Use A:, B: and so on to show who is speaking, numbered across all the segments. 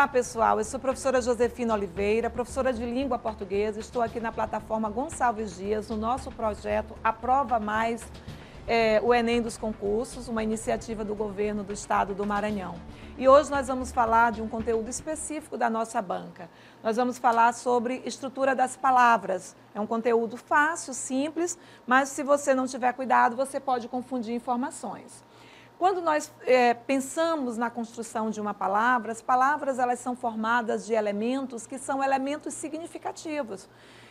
A: Olá, pessoal. Eu sou a professora Josefina Oliveira, professora de língua portuguesa. Estou aqui na plataforma Gonçalves Dias, no nosso projeto Aprova Mais é, o Enem dos Concursos, uma iniciativa do governo do estado do Maranhão. E hoje nós vamos falar de um conteúdo específico da nossa banca. Nós vamos falar sobre estrutura das palavras. É um conteúdo fácil, simples, mas se você não tiver cuidado, você pode confundir informações. Quando nós é, pensamos na construção de uma palavra, as palavras elas são formadas de elementos que são elementos significativos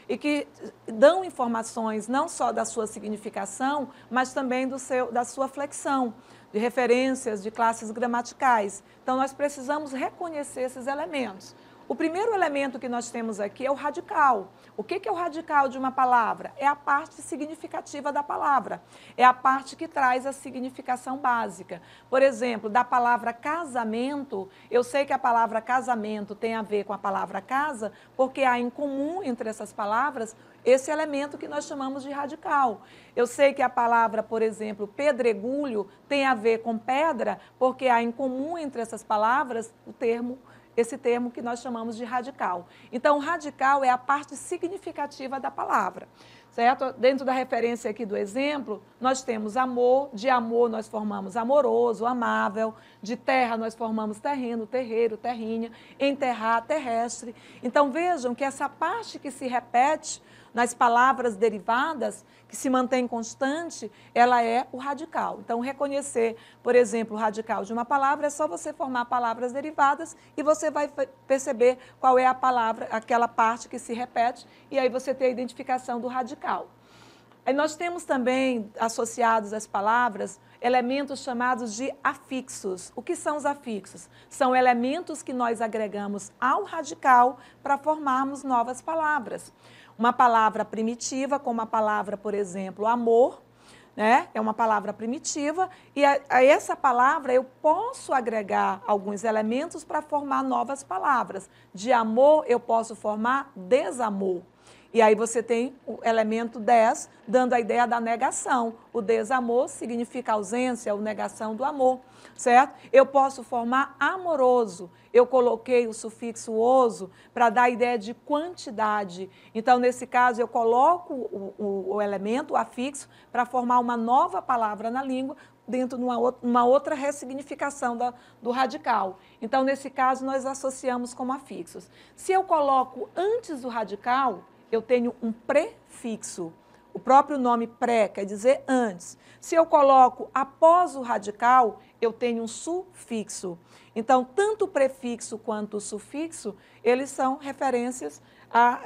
A: e que dão informações não só da sua significação, mas também do seu, da sua flexão, de referências, de classes gramaticais. Então, nós precisamos reconhecer esses elementos. O primeiro elemento que nós temos aqui é o radical. O que é o radical de uma palavra? É a parte significativa da palavra, é a parte que traz a significação básica. Por exemplo, da palavra casamento, eu sei que a palavra casamento tem a ver com a palavra casa, porque há em comum entre essas palavras esse elemento que nós chamamos de radical. Eu sei que a palavra, por exemplo, pedregulho tem a ver com pedra, porque há em comum entre essas palavras o termo esse termo que nós chamamos de radical. Então, radical é a parte significativa da palavra certo? Dentro da referência aqui do exemplo, nós temos amor, de amor nós formamos amoroso, amável, de terra nós formamos terreno, terreiro, terrinha, enterrar, terrestre. Então vejam que essa parte que se repete nas palavras derivadas, que se mantém constante, ela é o radical. Então, reconhecer, por exemplo, o radical de uma palavra é só você formar palavras derivadas e você vai perceber qual é a palavra, aquela parte que se repete, e aí você tem a identificação do radical radical. Aí nós temos também associados às palavras elementos chamados de afixos. O que são os afixos? São elementos que nós agregamos ao radical para formarmos novas palavras. Uma palavra primitiva, como a palavra, por exemplo, amor, né? é uma palavra primitiva, e a, a essa palavra eu posso agregar alguns elementos para formar novas palavras. De amor, eu posso formar desamor. E aí você tem o elemento 10, dando a ideia da negação. O desamor significa ausência ou negação do amor, certo? Eu posso formar amoroso. Eu coloquei o sufixo oso para dar a ideia de quantidade. Então, nesse caso, eu coloco o, o, o elemento, o afixo, para formar uma nova palavra na língua dentro de uma, uma outra ressignificação da, do radical. Então, nesse caso, nós associamos como afixos. Se eu coloco antes do radical, eu tenho um prefixo. O próprio nome pré quer dizer antes. Se eu coloco após o radical, eu tenho um sufixo. Então, tanto o prefixo quanto o sufixo, eles são referências a,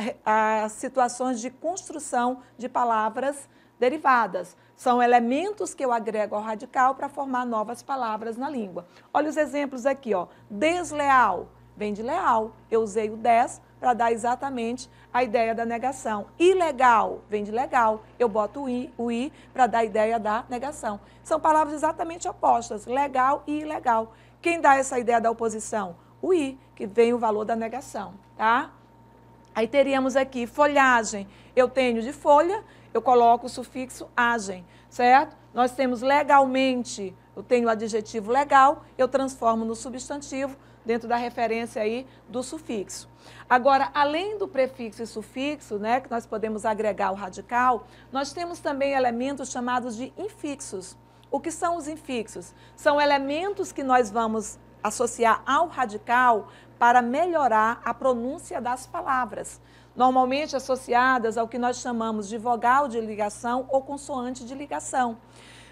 A: a situações de construção de palavras derivadas. São elementos que eu agrego ao radical para formar novas palavras na língua. Olha os exemplos aqui, ó. Desleal vem de leal. Eu usei o 10 para dar exatamente a ideia da negação. Ilegal vem de legal, eu boto o i, o i para dar a ideia da negação. São palavras exatamente opostas, legal e ilegal. Quem dá essa ideia da oposição? O i, que vem o valor da negação, tá? Aí teríamos aqui folhagem. Eu tenho de folha, eu coloco o sufixo agem, certo? Nós temos legalmente, eu tenho o adjetivo legal, eu transformo no substantivo dentro da referência aí do sufixo. Agora, além do prefixo e sufixo, né, que nós podemos agregar o radical, nós temos também elementos chamados de infixos. O que são os infixos? São elementos que nós vamos associar ao radical para melhorar a pronúncia das palavras, normalmente associadas ao que nós chamamos de vogal de ligação ou consoante de ligação.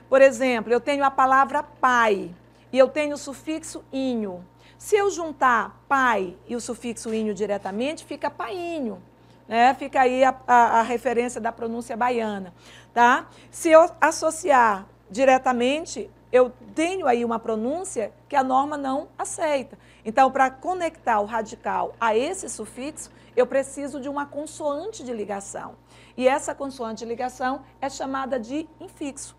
A: Por exemplo, eu tenho a palavra pai e eu tenho o sufixo inho. Se eu juntar pai e o sufixo inho diretamente, fica painho. Né? Fica aí a, a, a referência da pronúncia baiana. Tá? Se eu associar diretamente, eu tenho aí uma pronúncia que a norma não aceita. Então, para conectar o radical a esse sufixo, eu preciso de uma consoante de ligação. E essa consoante de ligação é chamada de infixo,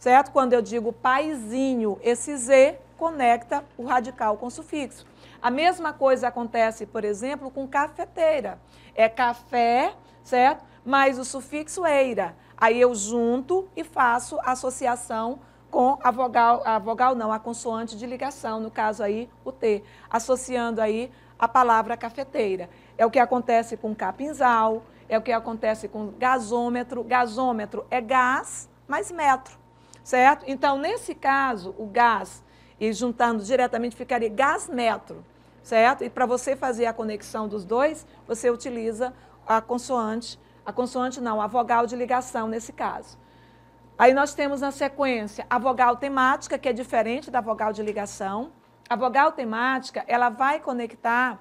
A: certo? Quando eu digo paizinho, esse Z conecta o radical com o sufixo. A mesma coisa acontece, por exemplo, com cafeteira. É café, certo? Mas o sufixo eira. É aí eu junto e faço associação com a vogal, a vogal não, a consoante de ligação, no caso aí o T, associando aí a palavra cafeteira. É o que acontece com capinzal, é o que acontece com gasômetro. Gasômetro é gás mais metro, certo? Então, nesse caso, o gás e juntando diretamente ficaria gás metro, certo? E para você fazer a conexão dos dois, você utiliza a consoante, a consoante não, a vogal de ligação nesse caso. Aí nós temos na sequência a vogal temática, que é diferente da vogal de ligação. A vogal temática, ela vai conectar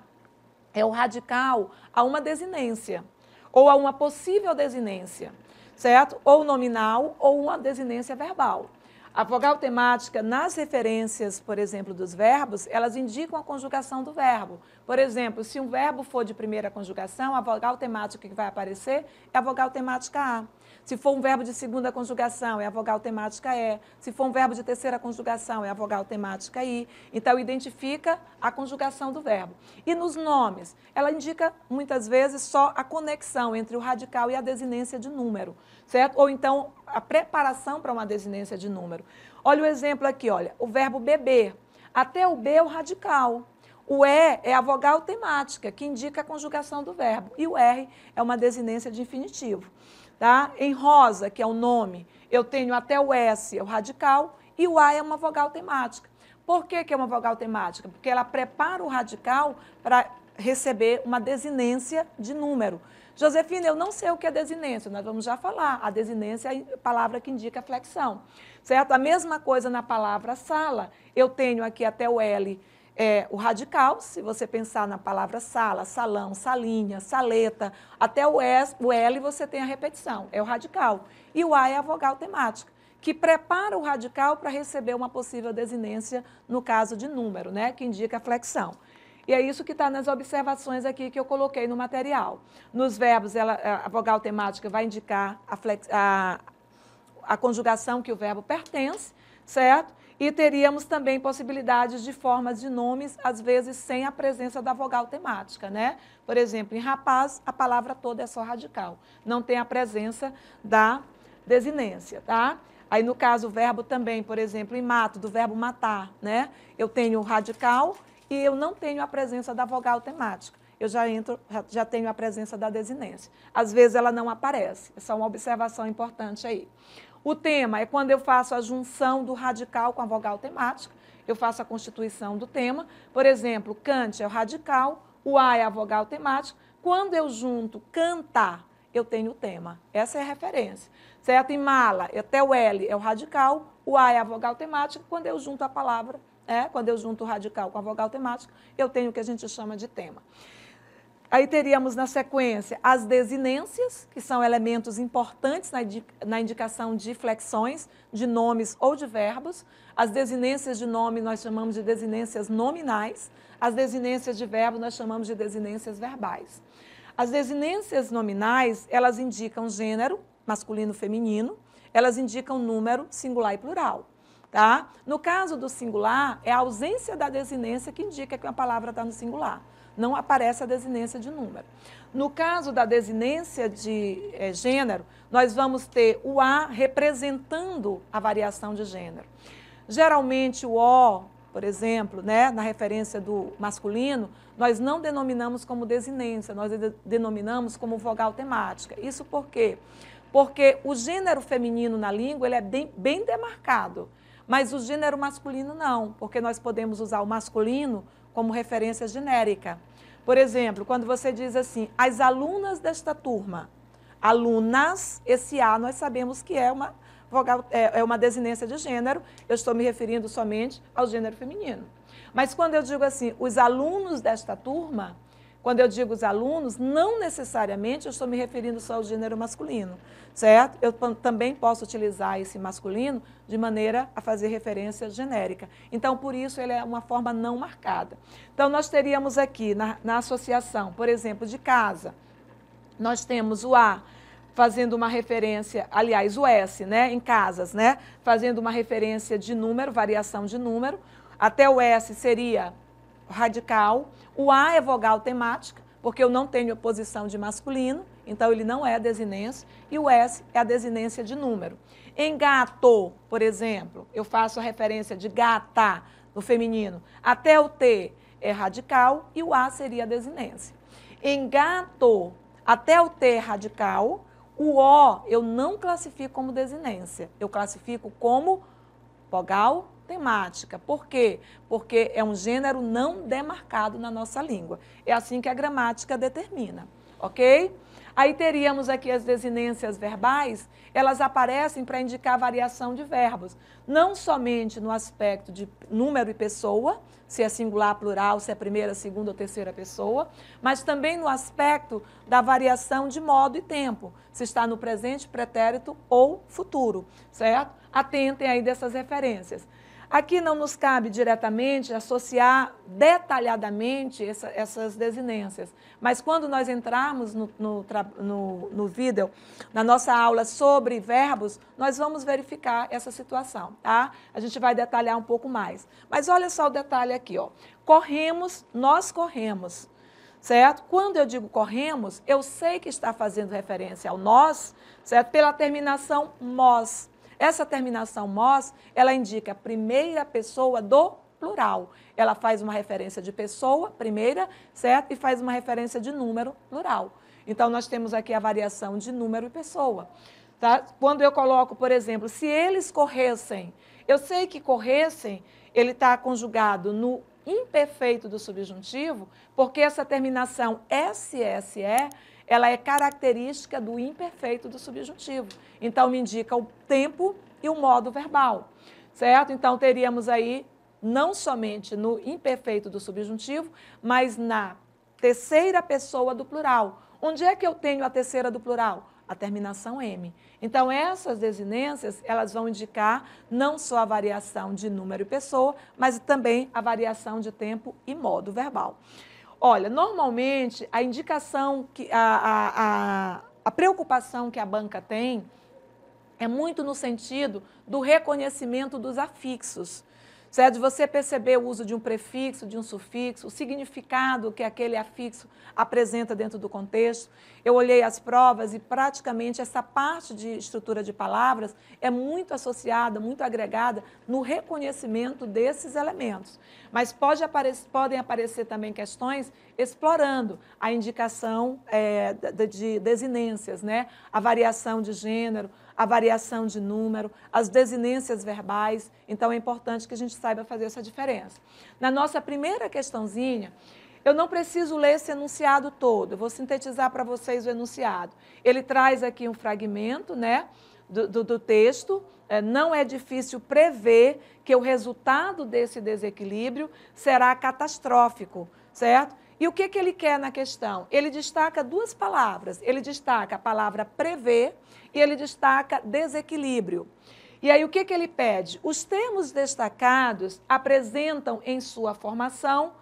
A: é o radical a uma desinência ou a uma possível desinência, certo? Ou nominal ou uma desinência verbal. A vogal temática, nas referências, por exemplo, dos verbos, elas indicam a conjugação do verbo. Por exemplo, se um verbo for de primeira conjugação, a vogal temática que vai aparecer é a vogal temática A. Se for um verbo de segunda conjugação, é a vogal temática é. Se for um verbo de terceira conjugação, é a vogal temática i. Então, identifica a conjugação do verbo. E nos nomes, ela indica muitas vezes só a conexão entre o radical e a desinência de número, certo? Ou então a preparação para uma desinência de número. Olha o exemplo aqui, olha, o verbo beber. Até o B é o radical, o E é a vogal temática, que indica a conjugação do verbo, e o R é uma desinência de infinitivo. Tá? Em rosa, que é o nome, eu tenho até o S, é o radical, e o A é uma vogal temática. Por que, que é uma vogal temática? Porque ela prepara o radical para receber uma desinência de número. Josefina, eu não sei o que é desinência, nós vamos já falar. A desinência é a palavra que indica flexão, certo? A mesma coisa na palavra sala. Eu tenho aqui até o L é, o radical, se você pensar na palavra sala, salão, salinha, saleta, até o, S, o L você tem a repetição, é o radical. E o A é a vogal temática, que prepara o radical para receber uma possível desinência no caso de número, né, que indica a flexão. E é isso que está nas observações aqui que eu coloquei no material. Nos verbos, ela, a vogal temática vai indicar a, flex, a, a conjugação que o verbo pertence, certo? E teríamos também possibilidades de formas de nomes, às vezes sem a presença da vogal temática, né? Por exemplo, em rapaz, a palavra toda é só radical, não tem a presença da desinência, tá? Aí, no caso, o verbo também, por exemplo, em mato, do verbo matar, né? Eu tenho o radical e eu não tenho a presença da vogal temática. Eu já, entro, já tenho a presença da desinência. Às vezes ela não aparece. Essa é uma observação importante aí. O tema é quando eu faço a junção do radical com a vogal temática, eu faço a constituição do tema. Por exemplo, Kant é o radical, o A é a vogal temática. Quando eu junto cantar, eu tenho o tema. Essa é a referência. Certo? Em mala, até o L é o radical, o A é a vogal temática. Quando eu junto a palavra, é, quando eu junto o radical com a vogal temática, eu tenho o que a gente chama de tema. Aí teríamos na sequência as desinências, que são elementos importantes na indicação de flexões, de nomes ou de verbos. As desinências de nome nós chamamos de desinências nominais, as desinências de verbo nós chamamos de desinências verbais. As desinências nominais, elas indicam gênero, masculino, feminino, elas indicam número, singular e plural. Tá? No caso do singular, é a ausência da desinência que indica que uma palavra está no singular não aparece a desinência de número. No caso da desinência de é, gênero, nós vamos ter o A representando a variação de gênero. Geralmente o O, por exemplo, né, na referência do masculino, nós não denominamos como desinência, nós de denominamos como vogal temática. Isso por quê? Porque o gênero feminino na língua ele é bem, bem demarcado, mas o gênero masculino não, porque nós podemos usar o masculino como referência genérica. Por exemplo, quando você diz assim, as alunas desta turma, alunas, esse A nós sabemos que é uma, vogal, é, é uma desinência de gênero, eu estou me referindo somente ao gênero feminino. Mas quando eu digo assim, os alunos desta turma, quando eu digo os alunos, não necessariamente eu estou me referindo só ao gênero masculino, certo? Eu também posso utilizar esse masculino de maneira a fazer referência genérica. Então, por isso, ele é uma forma não marcada. Então, nós teríamos aqui na, na associação, por exemplo, de casa, nós temos o A fazendo uma referência, aliás, o S, né, em casas, né, fazendo uma referência de número, variação de número. Até o S seria radical. O A é vogal temática, porque eu não tenho oposição de masculino, então ele não é desinência. E o S é a desinência de número. Em gato, por exemplo, eu faço a referência de gata no feminino. Até o T é radical e o A seria a desinência. Em gato, até o T é radical, o O eu não classifico como desinência, eu classifico como vogal temática. Por quê? Porque é um gênero não demarcado na nossa língua. É assim que a gramática determina, ok? Aí teríamos aqui as desinências verbais, elas aparecem para indicar variação de verbos, não somente no aspecto de número e pessoa, se é singular, plural, se é primeira, segunda ou terceira pessoa, mas também no aspecto da variação de modo e tempo, se está no presente, pretérito ou futuro, certo? Atentem aí dessas referências. Aqui não nos cabe diretamente associar detalhadamente essa, essas desinências, mas quando nós entrarmos no, no, no, no vídeo, na nossa aula sobre verbos, nós vamos verificar essa situação, tá? A gente vai detalhar um pouco mais. Mas olha só o detalhe aqui, ó. Corremos, nós corremos, certo? Quando eu digo corremos, eu sei que está fazendo referência ao nós, certo? Pela terminação mós. Essa terminação mos, ela indica a primeira pessoa do plural. Ela faz uma referência de pessoa, primeira, certo? E faz uma referência de número, plural. Então, nós temos aqui a variação de número e pessoa. Tá? Quando eu coloco, por exemplo, se eles corressem, eu sei que corressem, ele está conjugado no imperfeito do subjuntivo, porque essa terminação SSE ela é característica do imperfeito do subjuntivo. Então, me indica o tempo e o modo verbal, certo? Então, teríamos aí não somente no imperfeito do subjuntivo, mas na terceira pessoa do plural. Onde é que eu tenho a terceira do plural? A terminação M. Então, essas desinências, elas vão indicar não só a variação de número e pessoa, mas também a variação de tempo e modo verbal. Olha, normalmente a indicação, que, a, a, a preocupação que a banca tem é muito no sentido do reconhecimento dos afixos. Certo? você percebeu o uso de um prefixo, de um sufixo, o significado que aquele afixo apresenta dentro do contexto. Eu olhei as provas e praticamente essa parte de estrutura de palavras é muito associada, muito agregada no reconhecimento desses elementos. Mas pode podem aparecer também questões explorando a indicação é, de, de desinências, né? a variação de gênero, a variação de número, as desinências verbais. Então, é importante que a gente saiba fazer essa diferença. Na nossa primeira questãozinha, eu não preciso ler esse enunciado todo, eu vou sintetizar para vocês o enunciado. Ele traz aqui um fragmento né, do, do, do texto. É, não é difícil prever que o resultado desse desequilíbrio será catastrófico, certo? E o que, que ele quer na questão? Ele destaca duas palavras. Ele destaca a palavra prever e ele destaca desequilíbrio. E aí o que, que ele pede? Os termos destacados apresentam em sua formação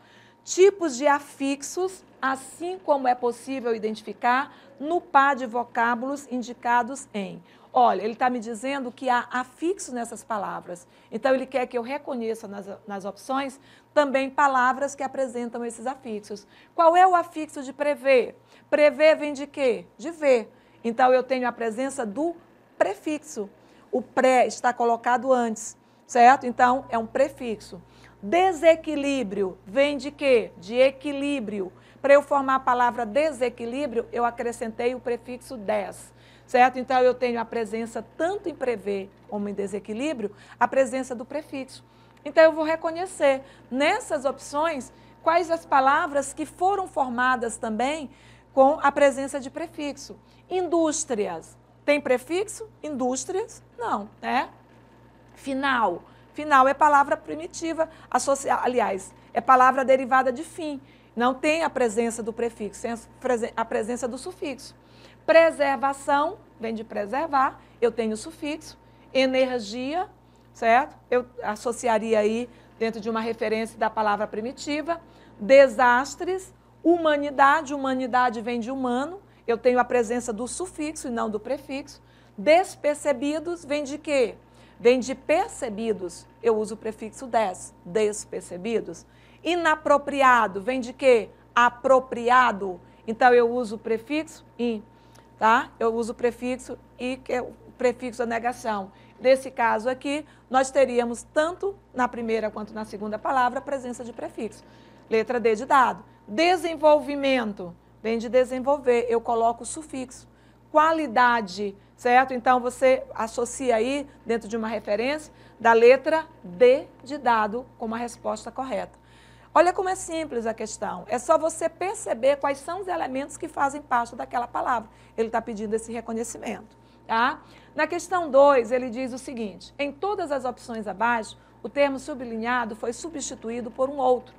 A: tipos de afixos, assim como é possível identificar no par de vocábulos indicados em. Olha, ele está me dizendo que há afixos nessas palavras. Então, ele quer que eu reconheça nas, nas opções também palavras que apresentam esses afixos. Qual é o afixo de prever? Prever vem de quê? De ver. Então, eu tenho a presença do prefixo. O pré está colocado antes, certo? Então, é um prefixo. Desequilíbrio vem de quê? De equilíbrio. Para eu formar a palavra desequilíbrio, eu acrescentei o prefixo des certo? Então eu tenho a presença tanto em prever como em desequilíbrio, a presença do prefixo. Então eu vou reconhecer nessas opções quais as palavras que foram formadas também com a presença de prefixo. Indústrias, tem prefixo? Indústrias? Não, né? Final. Final é palavra primitiva, associa... aliás, é palavra derivada de fim. Não tem a presença do prefixo, tem a presença do sufixo. Preservação, vem de preservar, eu tenho o sufixo. Energia, certo? Eu associaria aí dentro de uma referência da palavra primitiva. Desastres, humanidade, humanidade vem de humano, eu tenho a presença do sufixo e não do prefixo. Despercebidos vem de quê? Vem de percebidos, eu uso o prefixo des, despercebidos. Inapropriado vem de quê? Apropriado, então eu uso o prefixo in, tá? Eu uso o prefixo i, que é o prefixo da negação. Nesse caso aqui, nós teríamos tanto na primeira quanto na segunda palavra a presença de prefixo. Letra D de dado. Desenvolvimento vem de desenvolver. Eu coloco o sufixo. Qualidade, certo? Então você associa aí, dentro de uma referência, da letra D de dado como a resposta correta. Olha como é simples a questão. É só você perceber quais são os elementos que fazem parte daquela palavra. Ele está pedindo esse reconhecimento. Tá? Na questão 2, ele diz o seguinte: em todas as opções abaixo, o termo sublinhado foi substituído por um outro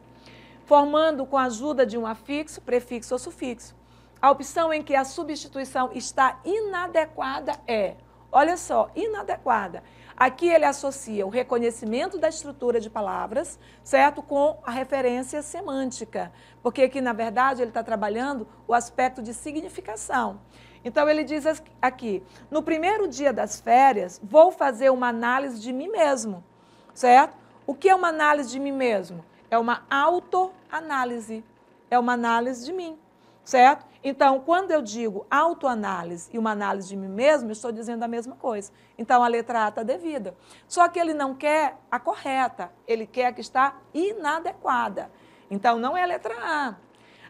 A: formando com a ajuda de um afixo, prefixo ou sufixo. A opção em que a substituição está inadequada é, olha só, inadequada. Aqui ele associa o reconhecimento da estrutura de palavras, certo? Com a referência semântica, porque aqui, na verdade, ele está trabalhando o aspecto de significação. Então, ele diz aqui: no primeiro dia das férias, vou fazer uma análise de mim mesmo, certo? O que é uma análise de mim mesmo? é uma autoanálise, é uma análise de mim, certo? Então, quando eu digo autoanálise e uma análise de mim mesmo, estou dizendo a mesma coisa. Então, a letra A está devida. Só que ele não quer a correta, ele quer a que está inadequada. Então, não é a letra A.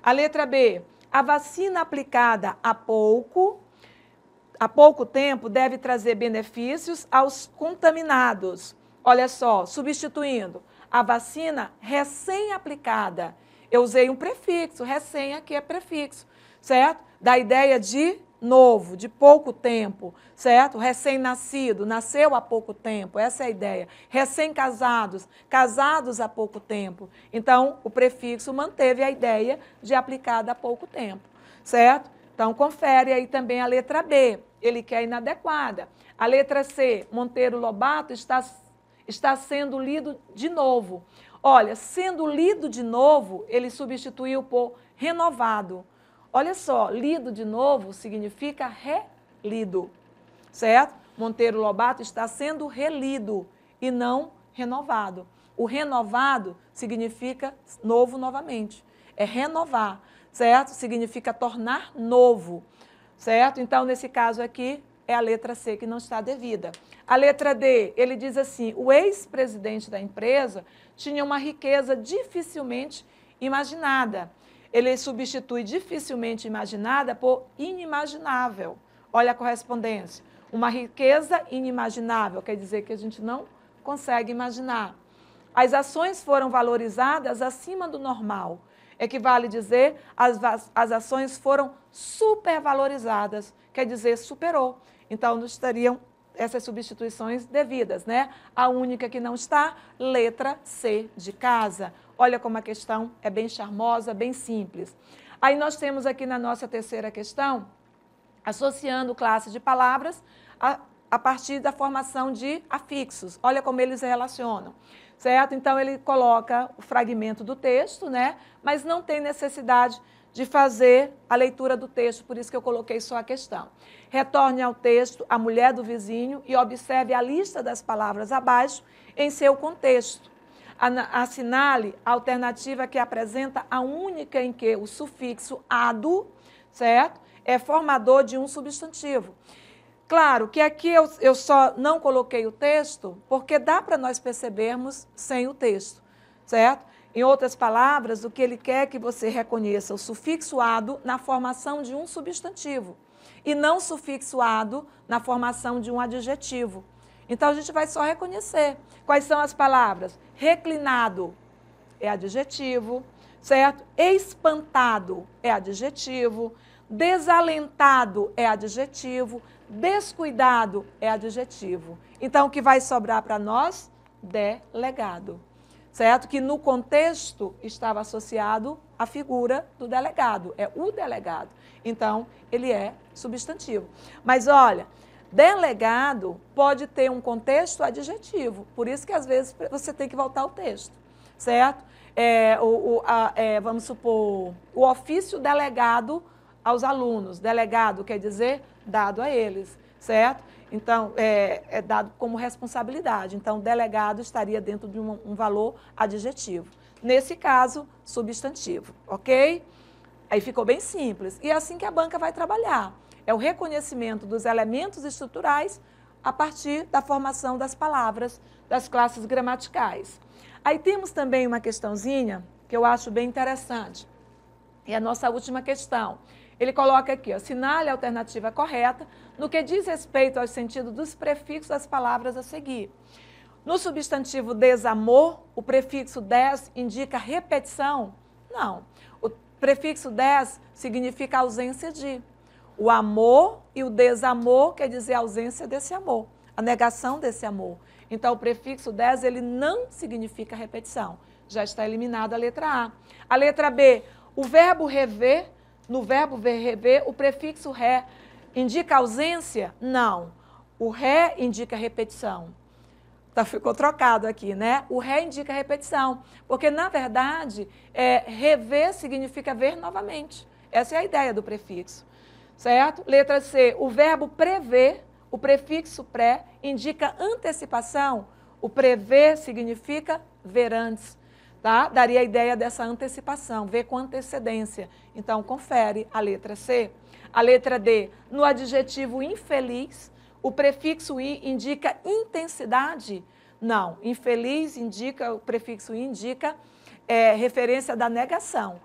A: A letra B, a vacina aplicada há pouco, há pouco tempo, deve trazer benefícios aos contaminados. Olha só, substituindo, a vacina recém-aplicada. Eu usei um prefixo, recém aqui é prefixo, certo? Da ideia de novo, de pouco tempo, certo? Recém-nascido, nasceu há pouco tempo, essa é a ideia. Recém-casados, casados há pouco tempo. Então, o prefixo manteve a ideia de aplicada há pouco tempo, certo? Então, confere aí também a letra B, ele quer inadequada. A letra C, Monteiro Lobato está está sendo lido de novo. Olha, sendo lido de novo, ele substituiu por renovado. Olha só, lido de novo significa relido, certo? Monteiro Lobato está sendo relido e não renovado. O renovado significa novo novamente. É renovar, certo? Significa tornar novo, certo? Então, nesse caso aqui, é a letra C que não está devida. A letra D, ele diz assim: o ex-presidente da empresa tinha uma riqueza dificilmente imaginada. Ele substitui dificilmente imaginada por inimaginável. Olha a correspondência. Uma riqueza inimaginável, quer dizer que a gente não consegue imaginar. As ações foram valorizadas acima do normal. Equivale dizer, as, as ações foram supervalorizadas, quer dizer, superou. Então, não estariam essas substituições devidas, né? A única que não está, letra C de casa. Olha como a questão é bem charmosa, bem simples. Aí nós temos aqui na nossa terceira questão, associando classe de palavras a, a partir da formação de afixos. Olha como eles se relacionam certo? Então ele coloca o fragmento do texto, né? Mas não tem necessidade de fazer a leitura do texto, por isso que eu coloquei só a questão. Retorne ao texto, a mulher do vizinho, e observe a lista das palavras abaixo em seu contexto. Assinale a alternativa que apresenta a única em que o sufixo ado, certo? É formador de um substantivo. Claro que aqui eu, eu só não coloquei o texto porque dá para nós percebermos sem o texto, certo? Em outras palavras, o que ele quer é que você reconheça o sufixoado na formação de um substantivo e não sufixo na formação de um adjetivo. Então a gente vai só reconhecer quais são as palavras. Reclinado é adjetivo, certo? Espantado é adjetivo. Desalentado é adjetivo, descuidado é adjetivo. Então, o que vai sobrar para nós? Delegado. Certo? Que no contexto estava associado à figura do delegado, é o delegado. Então, ele é substantivo. Mas olha, delegado pode ter um contexto adjetivo, por isso que às vezes você tem que voltar ao texto, certo? É, o, o a, é, vamos supor, o ofício delegado aos alunos. Delegado quer dizer dado a eles, certo? Então, é, é dado como responsabilidade. Então, delegado estaria dentro de um, um valor adjetivo. Nesse caso, substantivo, ok? Aí ficou bem simples. E é assim que a banca vai trabalhar. É o reconhecimento dos elementos estruturais a partir da formação das palavras das classes gramaticais. Aí temos também uma questãozinha que eu acho bem interessante. É a nossa última questão. Ele coloca aqui, assinale a alternativa correta no que diz respeito ao sentido dos prefixos das palavras a seguir. No substantivo desamor, o prefixo des indica repetição? Não. O prefixo des significa ausência de. O amor e o desamor quer dizer ausência desse amor, a negação desse amor. Então, o prefixo des ele não significa repetição. Já está eliminada a letra A. A letra B, o verbo rever no verbo ver, rever, o prefixo ré indica ausência? Não. O ré indica repetição. Tá, ficou trocado aqui, né? O ré indica repetição. Porque, na verdade, é, rever significa ver novamente. Essa é a ideia do prefixo. Certo? Letra C. O verbo prever, o prefixo pré, indica antecipação. O prever significa ver antes tá? Daria a ideia dessa antecipação, ver com antecedência. Então, confere a letra C. A letra D, no adjetivo infeliz, o prefixo i indica intensidade? Não, infeliz indica, o prefixo i indica é, referência da negação.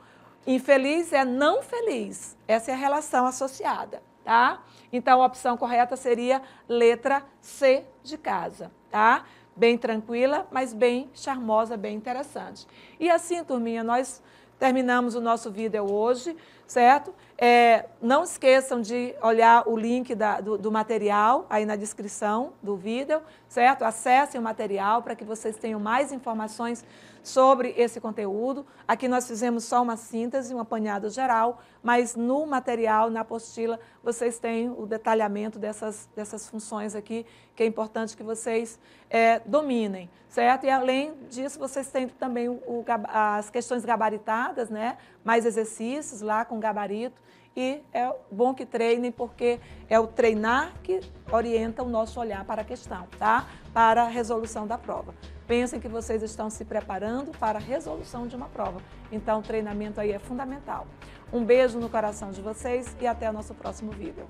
A: Infeliz é não feliz, essa é a relação associada, tá? Então, a opção correta seria letra C de casa, tá? bem tranquila, mas bem charmosa, bem interessante. E assim, turminha, nós terminamos o nosso vídeo hoje, certo? É, não esqueçam de olhar o link da, do, do, material aí na descrição do vídeo, certo? Acessem o material para que vocês tenham mais informações sobre esse conteúdo. Aqui nós fizemos só uma síntese, um apanhado geral, mas no material, na apostila, vocês têm o detalhamento dessas, dessas funções aqui, que é importante que vocês é, dominem, certo? E além disso, vocês têm também o, o, as questões gabaritadas, né? mais exercícios lá com gabarito e é bom que treinem, porque é o treinar que orienta o nosso olhar para a questão, tá? Para a resolução da prova. Pensem que vocês estão se preparando para a resolução de uma prova. Então, o treinamento aí é fundamental. Um beijo no coração de vocês e até o nosso próximo vídeo.